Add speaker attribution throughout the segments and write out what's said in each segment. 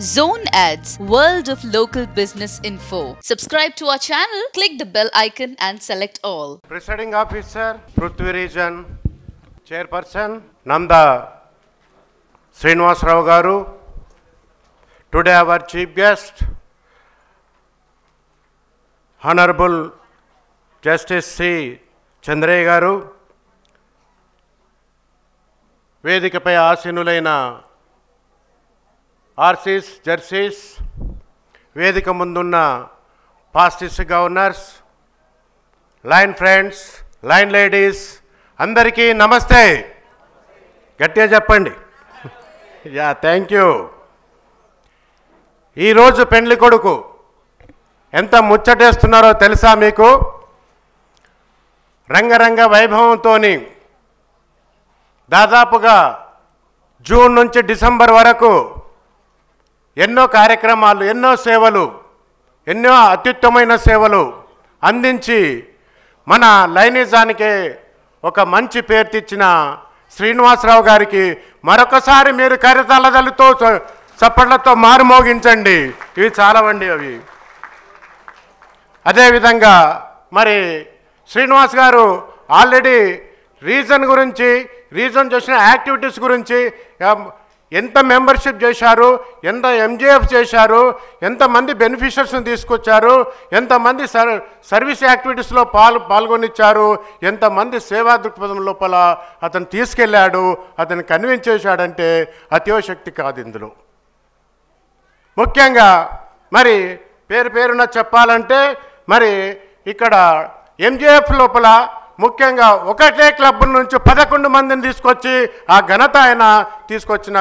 Speaker 1: Zone Ads, World of Local Business Info. Subscribe to our channel, click the bell icon and select all. Presiding Officer, Prithvi Region, Chairperson, Nanda Srinivas Rao Garu. Today our chief guest, Honorable Justice C. Chandraiah Garu. వేదికపై ఆశీనులైన RCs జెర్సీస్ వేదిక ముందున్న పాస్టిస్ governors Lions friends Lions ladies అందరికీ నమస్తే గట్టిగా చెప్పండి yeah thank you ఈరోజు పెండ్లి కొడుకు ఎంత ముచ్చటేస్తున్నారో తెలుసా మీకు రంగరంగ వైభవంతో దాదాపుగా జూన్ నుంచి డిసెంబర్ వరకు ఎన్నో కార్యక్రమాలు ఎన్నో సేవలు ఎన్నో అత్యుత్తమైన సేవలు అందించి మన లైనిజానికే ఒక మంచి పేరు తెచ్చిన శ్రీనివాసరావు గారికి మరొకసారి మీరు కరితలదలతో చప్పట్లతో మారుమోగించండి ఇవి చాలవండి అవి అదేవిధంగా మరి శ్రీనివాస్ గారు ఆల్రెడీ రీజన్ గురించి రీజన్ చూసిన యాక్టివిటీస్ గురించి ఎంత మెంబర్షిప్ చేశారు ఎంత ఎంజేఎఫ్ చేశారు ఎంతమంది బెనిఫిషర్స్ని తీసుకొచ్చారు ఎంతమంది సర్ సర్వీస్ యాక్టివిటీస్లో పాల్ పాల్గొనిచ్చారు ఎంతమంది సేవా దృక్పథం లోపల అతను తీసుకెళ్ళాడు అతను కన్విన్స్ చేశాడంటే అతివశక్తి కాదు ఇందులో ముఖ్యంగా మరి పేరు పేరున చెప్పాలంటే మరి ఇక్కడ ఎంజేఎఫ్ లోపల ముఖ్యంగా ఒకటే క్లబ్ నుంచి పదకొండు మందిని తీసుకొచ్చి ఆ ఘనత ఆయన తీసుకొచ్చిన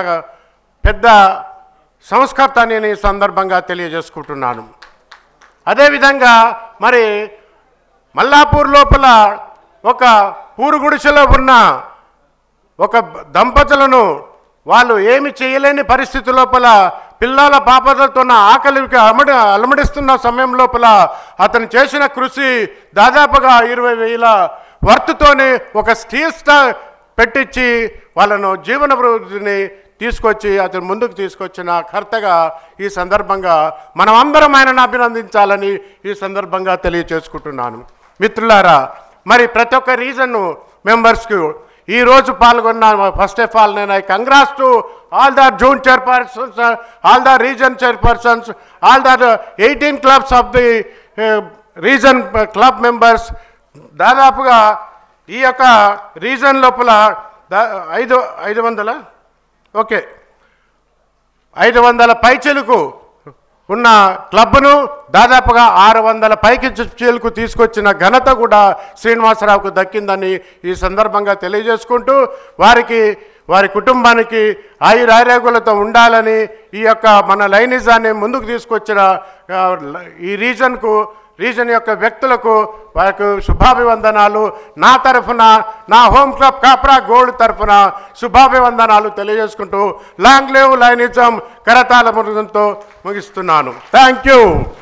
Speaker 1: పెద్ద సంస్కర్త నేను ఈ సందర్భంగా తెలియజేసుకుంటున్నాను అదేవిధంగా మరి మల్లాపూర్ లోపల ఒక గుడిసెలో ఉన్న ఒక దంపతులను వాళ్ళు ఏమి చేయలేని పరిస్థితి లోపల పిల్లల పాపలతో ఆకలికి అమడి అలమడిస్తున్న సమయం లోపల అతను చేసిన కృషి దాదాపుగా ఇరవై వేల వర్త్తోనే ఒక స్టీల్ స్టార్ పెట్టించి వాళ్ళను జీవన వృద్ధిని తీసుకొచ్చి అతను ముందుకు తీసుకొచ్చిన కర్తగా ఈ సందర్భంగా మనం అందరం ఆయనను అభినందించాలని ఈ సందర్భంగా తెలియచేసుకుంటున్నాను మిత్రులారా మరి ప్రతి ఒక్క రీజన్ను మెంబర్స్కి ఈరోజు పాల్గొన్న ఫస్ట్ ఆఫ్ ఆల్ నేను I congrats to all the zone chairpersons all the region chairpersons all the eighteen clubs of the region club members దాదాపుగా ఈ యొక్క రీజన్ లోపల ఐదు ఐదు వందల ఓకే ఐదు వందల పైచెలకు ఉన్న క్లబ్ను దాదాపుగా ఆరు వందల పైకి చెలుకు తీసుకొచ్చిన ఘనత కూడా శ్రీనివాసరావుకు దక్కిందని ఈ సందర్భంగా తెలియజేసుకుంటూ వారికి వారి కుటుంబానికి ఆయురారోగ్యాలతో ఉండాలని ఈ యొక్క మన లైనిజాన్ని ముందుకు తీసుకొచ్చిన ఈ రీజన్కు రీజన్ యొక్క వ్యక్తులకు వారికి శుభాభివందనాలు నా తరఫున నా హోమ్ క్లబ్ కాప్రా గోల్డ్ తరఫున శుభాభివందనాలు తెలియజేసుకుంటూ లాంగ్ లేవ్ లైనిజం కరతాల మృదంతో ముగిస్తున్నాను థ్యాంక్